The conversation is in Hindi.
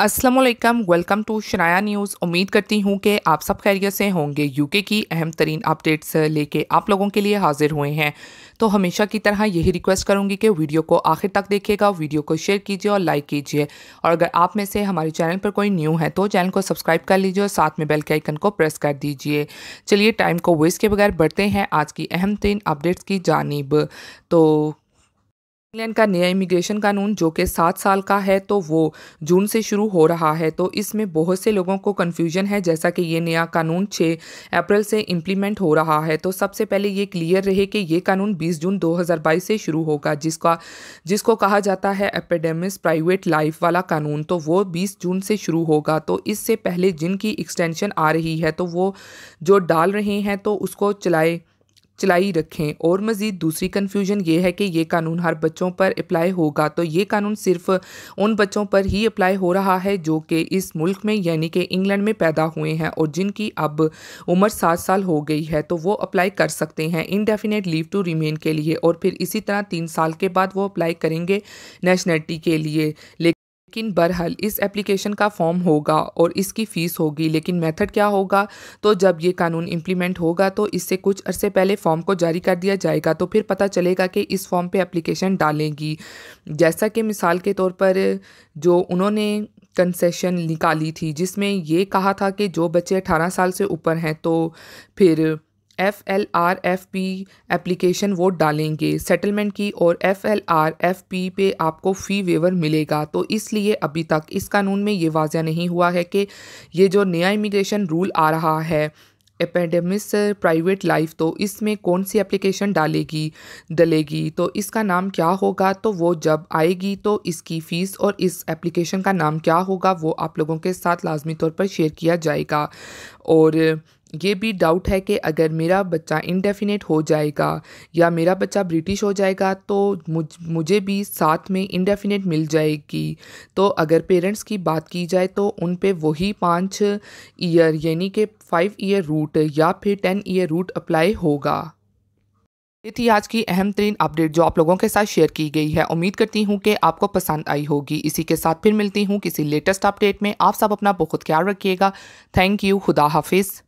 Aslam welcome to Shanaya news उम्मीद करती हूँ कि आप सब खैरियत से होंगे यूके की अहम तरीन अपडेट्स लेके आप लोगों के लिए हाजिर हुए हैं तो हमेशा की तरह यही रिक्वेस्ट करूँगी कि वीडियो को आखिर तक देखिएगा वीडियो को शेयर कीजिए और लाइक कीजिए और अगर आप में से हमारे चैनल पर कोई न्यू है तो चैनल को सब्सक्राइब कर लीजिए और साथ में बेल के आइकन को प्रेस कर दीजिए चलिए टाइम को वेस्ट के बगैर बढ़ते हैं आज की अहम तरीन अपडेट्स की जानब तो इंग्लैंड का नया इमिग्रेशन कानून जो कि सात साल का है तो वो जून से शुरू हो रहा है तो इसमें बहुत से लोगों को कन्फ्यूजन है जैसा कि ये नया कानून 6 अप्रैल से इम्प्लीमेंट हो रहा है तो सबसे पहले ये क्लियर रहे कि ये कानून 20 जून 2022 से शुरू होगा जिसका जिसको कहा जाता है एपेडेमिस प्राइवेट लाइफ वाला कानून तो वो बीस जून से शुरू होगा तो इससे पहले जिनकी एक्सटेंशन आ रही है तो वो जो डाल रहे हैं तो उसको चलाए चलाई रखें और मज़ीद दूसरी कन्फ्यूजन ये है कि ये कानून हर बच्चों पर अप्लाई होगा तो ये कानून सिर्फ उन बच्चों पर ही अप्लाई हो रहा है जो कि इस मुल्क में यानी कि इंग्लैंड में पैदा हुए हैं और जिनकी अब उम्र सात साल हो गई है तो वो अप्लाई कर सकते हैं इनडेफिनेट लीव टू रिमेन के लिए और फिर इसी तरह तीन साल के बाद वो अप्लाई करेंगे नेशनलिटी के लिए लेकिन बहरहाल इस एप्लीकेशन का फॉर्म होगा और इसकी फ़ीस होगी लेकिन मेथड क्या होगा तो जब ये कानून इम्प्लीमेंट होगा तो इससे कुछ अरसे पहले फॉर्म को जारी कर दिया जाएगा तो फिर पता चलेगा कि इस फॉर्म पर एप्लीकेशन डालेंगी जैसा कि मिसाल के तौर पर जो उन्होंने कंसेशन निकाली थी जिसमें ये कहा था कि जो बच्चे अठारह साल से ऊपर हैं तो फिर F L R F P application वो डालेंगे सेटलमेंट की और F L R F P पे आपको फ़ी वेवर मिलेगा तो इसलिए अभी तक इस कानून में ये वाजह नहीं हुआ है कि ये जो नया इमिग्रेशन रूल आ रहा है एपेडेमिस प्राइवेट लाइफ तो इसमें कौन सी एप्लीकेशन डालेगी डलेगी तो इसका नाम क्या होगा तो वो जब आएगी तो इसकी फ़ीस और इस एप्लीकेशन का नाम क्या होगा वो आप लोगों के साथ लाजमी तौर पर शेयर किया जाएगा और ये भी डाउट है कि अगर मेरा बच्चा इनडेफिनेट हो जाएगा या मेरा बच्चा ब्रिटिश हो जाएगा तो मुझ मुझे भी साथ में इनडेफिनेट मिल जाएगी तो अगर पेरेंट्स की बात की जाए तो उन पे वही पाँच ईयर यानी कि फाइव ईयर रूट या फिर टेन ईयर रूट अप्लाई होगा ये थी आज की अहम तरीन अपडेट जो आप लोगों के साथ शेयर की गई है उम्मीद करती हूँ कि आपको पसंद आई होगी इसी के साथ फिर मिलती हूँ किसी लेटेस्ट अपडेट में आप सब अपना बहुत ख्याल रखिएगा थैंक यू खुदा हाफिज़